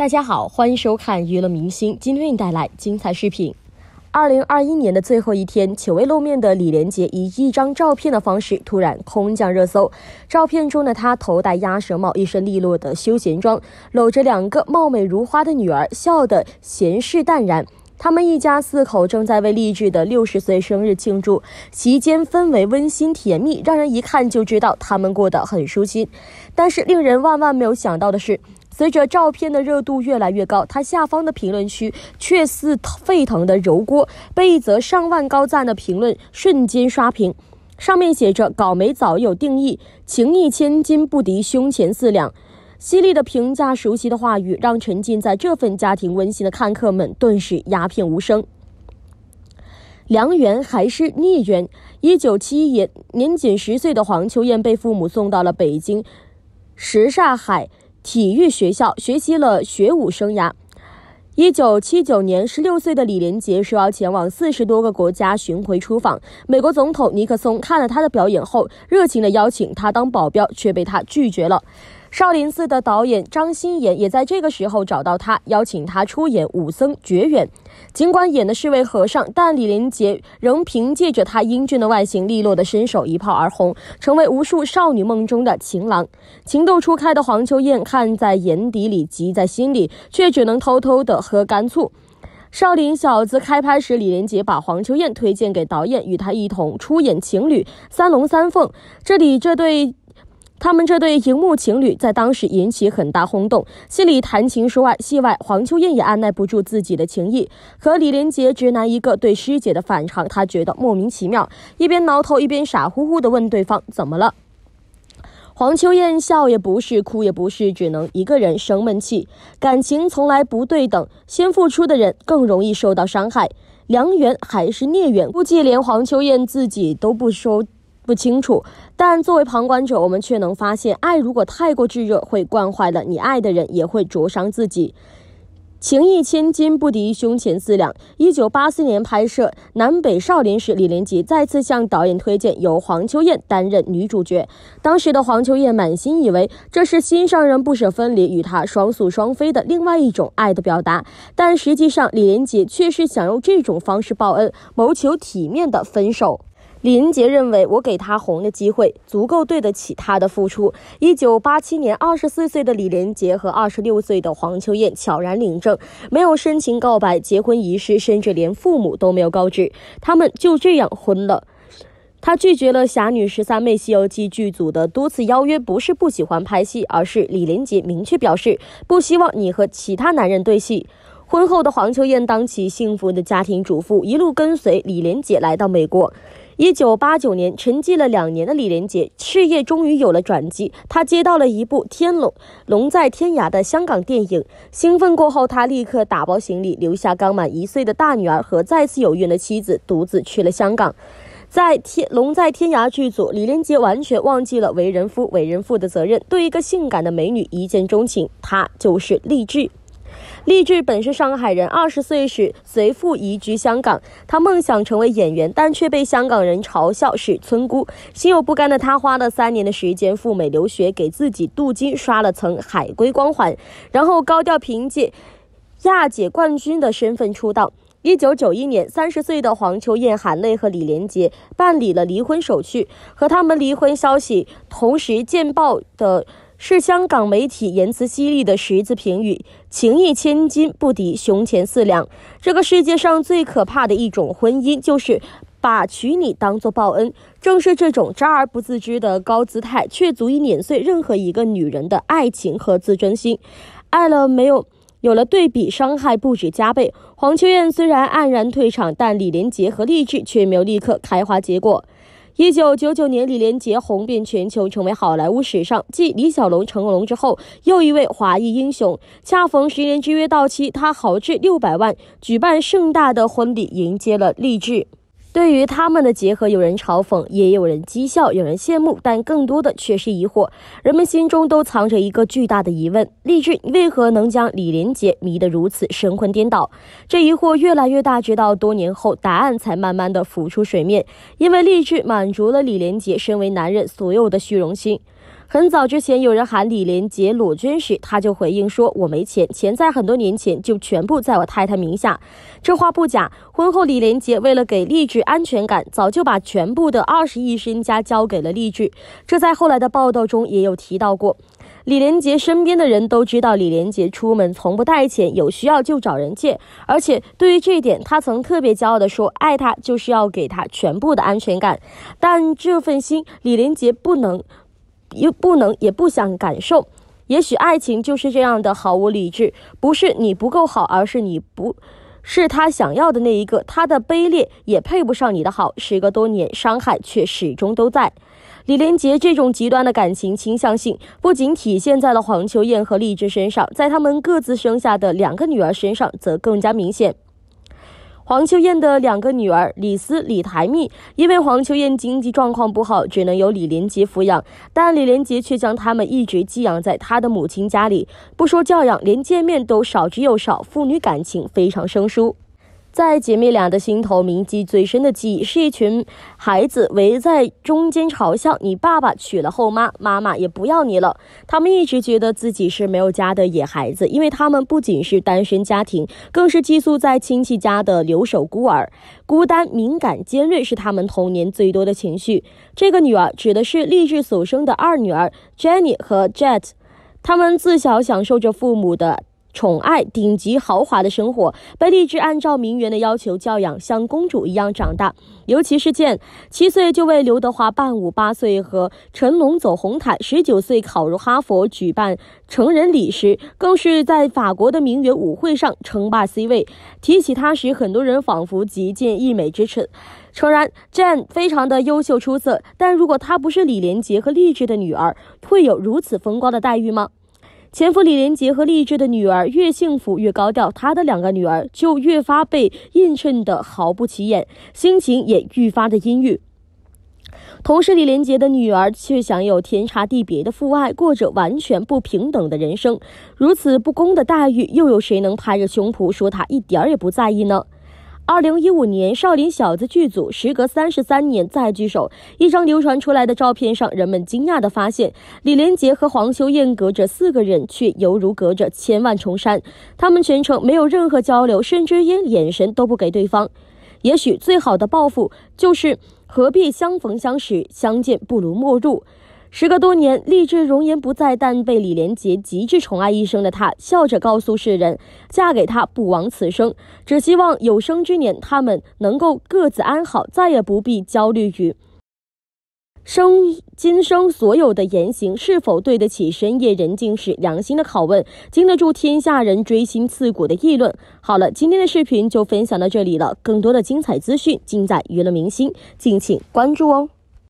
大家好，欢迎收看娱乐明星。今天带来精彩视频。二零二一年的最后一天，久未露面的李连杰以一张照片的方式突然空降热搜。照片中的他头戴鸭舌帽，一身利落的休闲装，搂着两个貌美如花的女儿，笑得闲适淡然。他们一家四口正在为励志的六十岁生日庆祝，席间氛围温馨甜蜜，让人一看就知道他们过得很舒心。但是令人万万没有想到的是。随着照片的热度越来越高，他下方的评论区却似沸腾的油锅，被一则上万高赞的评论瞬间刷屏。上面写着：“搞媒早有定义，情义千金不敌胸前四两。”犀利的评价，熟悉的话语，让沉浸在这份家庭温馨的看客们顿时鸦片无声。良缘还是孽缘？一九七一年，年仅十岁的黄秋燕被父母送到了北京石刹海。体育学校学习了学武生涯。一九七九年，十六岁的李连杰说要前往四十多个国家巡回出访。美国总统尼克松看了他的表演后，热情地邀请他当保镖，却被他拒绝了。少林寺的导演张新炎也在这个时候找到他，邀请他出演武僧觉远。尽管演的是位和尚，但李连杰仍凭借着他英俊的外形、利落的身手，一炮而红，成为无数少女梦中的情郎。情窦初开的黄秋燕看在眼底里，急在心里，却只能偷偷的喝甘醋。少林小子开拍时，李连杰把黄秋燕推荐给导演，与他一同出演情侣三龙三凤。这里这对。他们这对荧幕情侣在当时引起很大轰动，戏里谈情说爱，戏外黄秋燕也按耐不住自己的情意。可李连杰直男一个，对师姐的反常，他觉得莫名其妙，一边挠头一边傻乎乎地问对方怎么了。黄秋燕笑也不是，哭也不是，只能一个人生闷气。感情从来不对等，先付出的人更容易受到伤害。良缘还是孽缘，估计连黄秋燕自己都不收。不清楚，但作为旁观者，我们却能发现，爱如果太过炙热，会惯坏了你爱的人，也会灼伤自己。情义千金不敌胸前四两。一九八四年拍摄《南北少林》时，李连杰再次向导演推荐由黄秋燕担任女主角。当时的黄秋燕满心以为这是心上人不舍分离，与他双宿双飞的另外一种爱的表达，但实际上，李连杰却是想用这种方式报恩，谋求体面的分手。李连杰认为，我给他红的机会足够对得起他的付出。一九八七年，二十四岁的李连杰和二十六岁的黄秋燕悄然领证，没有深情告白，结婚仪式甚至连父母都没有告知，他们就这样婚了。他拒绝了《侠女十三妹》《西游记》剧组的多次邀约，不是不喜欢拍戏，而是李连杰明确表示不希望你和其他男人对戏。婚后的黄秋燕当起幸福的家庭主妇，一路跟随李连杰来到美国。一九八九年，沉寂了两年的李连杰事业终于有了转机，他接到了一部《天龙龙在天涯》的香港电影。兴奋过后，他立刻打包行李，留下刚满一岁的大女儿和再次有孕的妻子，独自去了香港。在《天龙在天涯》剧组，李连杰完全忘记了为人夫、为人父的责任，对一个性感的美女一见钟情，他就是励志。励志本是上海人，二十岁时随父移居香港。他梦想成为演员，但却被香港人嘲笑是村姑。心有不甘的他花了三年的时间赴美留学，给自己镀金，刷了层海归光环，然后高调凭借亚姐冠军的身份出道。一九九一年，三十岁的黄秋燕含泪和李连杰办理了离婚手续。和他们离婚消息同时见报的。是香港媒体言辞犀利的十字评语：“情义千金不敌胸前四两。”这个世界上最可怕的一种婚姻，就是把娶你当做报恩。正是这种渣而不自知的高姿态，却足以碾碎任何一个女人的爱情和自尊心。爱了没有？有了对比，伤害不止加倍。黄秋燕虽然黯然退场，但李连杰和励志却没有立刻开花结果。一九九九年，李连杰红遍全球，成为好莱坞史上继李小龙、成龙之后又一位华裔英雄。恰逢十年之约到期，他豪掷六百万举办盛大的婚礼，迎接了励志。对于他们的结合，有人嘲讽，也有人讥笑，有人羡慕，但更多的却是疑惑。人们心中都藏着一个巨大的疑问：励志为何能将李连杰迷得如此神魂颠倒？这疑惑越来越大，直到多年后，答案才慢慢的浮出水面。因为励志满足了李连杰身为男人所有的虚荣心。很早之前，有人喊李连杰裸捐时，他就回应说：“我没钱，钱在很多年前就全部在我太太名下。”这话不假。婚后，李连杰为了给励志安全感，早就把全部的二十亿身家交给了励志。这在后来的报道中也有提到过。李连杰身边的人都知道，李连杰出门从不带钱，有需要就找人借。而且对于这一点，他曾特别骄傲的说：“爱他就是要给他全部的安全感。”但这份心，李连杰不能。又不能也不想感受，也许爱情就是这样的毫无理智，不是你不够好，而是你不，是他想要的那一个，他的卑劣也配不上你的好。时隔多年，伤害却始终都在。李连杰这种极端的感情倾向性，不仅体现在了黄秋燕和励志身上，在他们各自生下的两个女儿身上，则更加明显。黄秋燕的两个女儿李思、李台密，因为黄秋燕经济状况不好，只能由李连杰抚养，但李连杰却将他们一直寄养在他的母亲家里，不说教养，连见面都少之又少，父女感情非常生疏。在姐妹俩的心头，铭记最深的记忆是一群孩子围在中间嘲笑你爸爸娶了后妈，妈妈也不要你了。他们一直觉得自己是没有家的野孩子，因为他们不仅是单身家庭，更是寄宿在亲戚家的留守孤儿。孤单、敏感、尖锐是他们童年最多的情绪。这个女儿指的是励志所生的二女儿 Jenny 和 Jet，他们自小享受着父母的。宠爱顶级豪华的生活，被励志按照名媛的要求教养，像公主一样长大。尤其是 j n 七岁就为刘德华伴舞，八岁和成龙走红毯，十九岁考入哈佛，举办成人礼时，更是在法国的名媛舞会上称霸 C 位。提起她时，很多人仿佛极尽溢美之词。诚然 j e n 非常的优秀出色，但如果她不是李连杰和励志的女儿，会有如此风光的待遇吗？前夫李连杰和励志的女儿越幸福越高调，他的两个女儿就越发被映衬得毫不起眼，心情也愈发的阴郁。同时，李连杰的女儿却享有天差地别的父爱，过着完全不平等的人生。如此不公的待遇，又有谁能拍着胸脯说他一点也不在意呢？二零一五年，《少林小子》剧组时隔三十三年再聚首，一张流传出来的照片上，人们惊讶地发现，李连杰和黄秋燕隔着四个人，却犹如隔着千万重山。他们全程没有任何交流，甚至连眼神都不给对方。也许最好的报复就是，何必相逢相识，相见不如陌路。时隔多年，励志容颜不在，但被李连杰极致宠爱一生的她，笑着告诉世人：“嫁给他不枉此生，只希望有生之年他们能够各自安好，再也不必焦虑于生今生所有的言行是否对得起深夜人静时良心的拷问，经得住天下人锥心刺骨的议论。”好了，今天的视频就分享到这里了。更多的精彩资讯尽在娱乐明星，敬请关注哦。